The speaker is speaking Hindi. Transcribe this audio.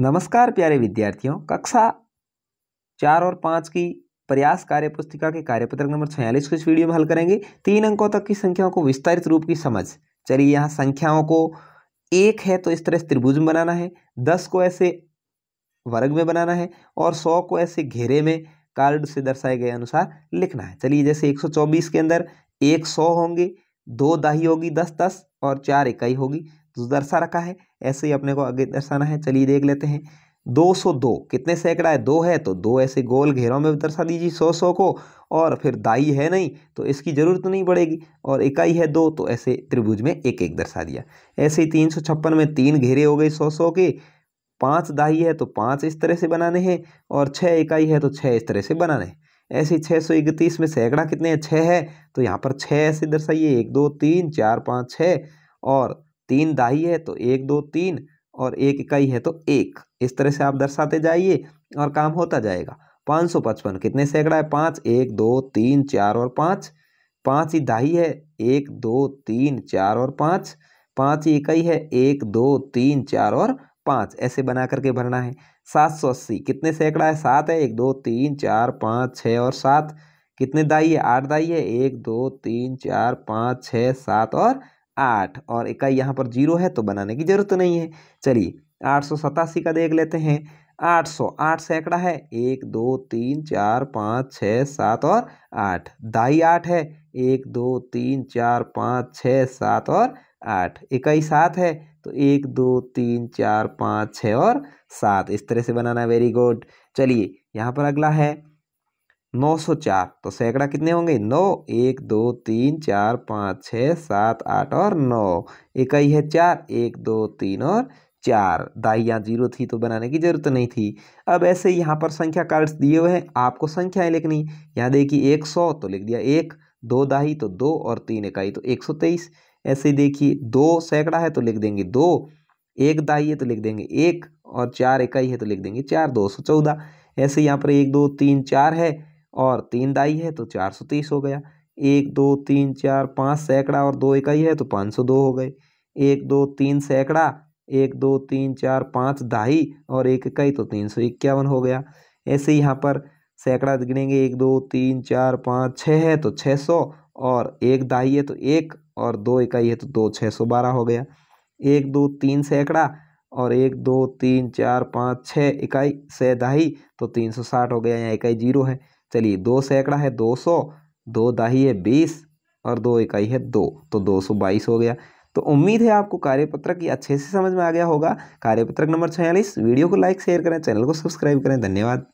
नमस्कार प्यारे विद्यार्थियों कक्षा चार और पाँच की प्रयास कार्य पुस्तिका के कार्यपत्र नंबर छियालीस को इस वीडियो में हल करेंगे तीन अंकों तक की संख्याओं को विस्तारित रूप की समझ चलिए यहाँ संख्याओं को एक है तो इस तरह से त्रिभुज में बनाना है दस को ऐसे वर्ग में बनाना है और सौ को ऐसे घेरे में कार्ड से दर्शाए गए अनुसार लिखना है चलिए जैसे एक सौ चौबीस के अंदर एक सौ होंगे दो दाही होगी दस दस और चार इकाई होगी दर्शा रखा है ऐसे ही अपने को आगे दर्शाना है चलिए देख लेते हैं 202 कितने सैकड़ा है दो है तो दो ऐसे गोल घेरों में दर्शा दीजिए सौ सौ को और फिर दाई है नहीं तो इसकी ज़रूरत नहीं पड़ेगी और इकाई है दो तो ऐसे त्रिभुज में एक एक दर्शा दिया ऐसे ही तीन सौ छप्पन में तीन घेरे हो गए सौ सौ के पाँच दाई है तो पाँच इस तरह से बनाने हैं और छः इकाई है तो छः इस तरह से बनाने हैं ऐसे छः सौ इकतीस में सैकड़ा कितने हैं छः है तो यहाँ पर छः ऐसे दर्शाइए एक दो तीन चार पाँच छः और तीन दाई है तो एक दो तीन और एक इकाई है तो एक इस तरह से आप दर्शाते जाइए और काम होता जाएगा पाँच सौ पचपन कितने सैकड़ा है पाँच एक दो तीन चार और पाँच पाँच ही दाई है एक दो तीन चार और पाँच पाँच ही इकाई है एक दो तीन चार और पाँच ऐसे बना करके भरना है सात सौ अस्सी कितने सैकड़ा है सात है एक दो तीन चार पाँच छः और सात कितने दाई है आठ दाई है एक दो तीन चार पाँच छः सात और आठ और इकाई यहाँ पर जीरो है तो बनाने की जरूरत नहीं है चलिए आठ सौ सतासी का देख लेते हैं आठ सौ आठ सैकड़ा है एक दो तीन चार पाँच छः सात और आठ दाई आठ है एक दो तीन चार पाँच छः सात और आठ इकाई सात है तो एक दो तीन चार पाँच छः और सात इस तरह से बनाना वेरी गुड चलिए यहाँ पर अगला है नौ सौ चार तो सैकड़ा कितने होंगे नौ एक दो तीन चार पाँच छः सात आठ और नौ इकाई है चार एक दो तीन और चार दाई यहाँ जीरो थी तो बनाने की जरूरत नहीं थी अब ऐसे यहाँ पर संख्या कार्ड्स दिए हुए हैं आपको संख्याएं लिखनी यहाँ देखिए एक सौ तो लिख दिया एक दो दाही तो दो और तीन इकाई तो एक सौ तेईस ऐसे देखिए दो सैकड़ा है तो लिख देंगे दो एक दाही है तो लिख देंगे एक और चार इकाई है तो लिख देंगे चार दो सौ चौदह ऐसे यहाँ पर एक दो तीन चार है और तीन दाई है तो चार सौ तीस हो गया एक दो तीन चार पाँच सैकड़ा और दो इकाई है तो पाँच सौ दो हो गए एक दो तीन सैकड़ा एक दो तीन चार पाँच दाई और एक इकाई तो तीन सौ इक्यावन हो गया ऐसे यहाँ पर सैकड़ा गिनेंगे एक दो तीन चार पाँच छः है तो छः सौ और एक दाई है तो एक और दो इकाई है तो दो छः सौ बारह हो गया एक दो तीन सैकड़ा और एक दो तीन चार पाँच छः इकाई से दाही तो तीन सौ साठ हो गया यहाँ इकाई जीरो है चलिए दो सैकड़ा है दो सौ दो दाही है बीस और दो इकाई है दो तो दो सौ बाईस हो गया तो उम्मीद है आपको कार्यपत्रक ये अच्छे से समझ में आ गया होगा कार्यपत्रक नंबर छियालीस वीडियो को लाइक शेयर करें चैनल को सब्सक्राइब करें धन्यवाद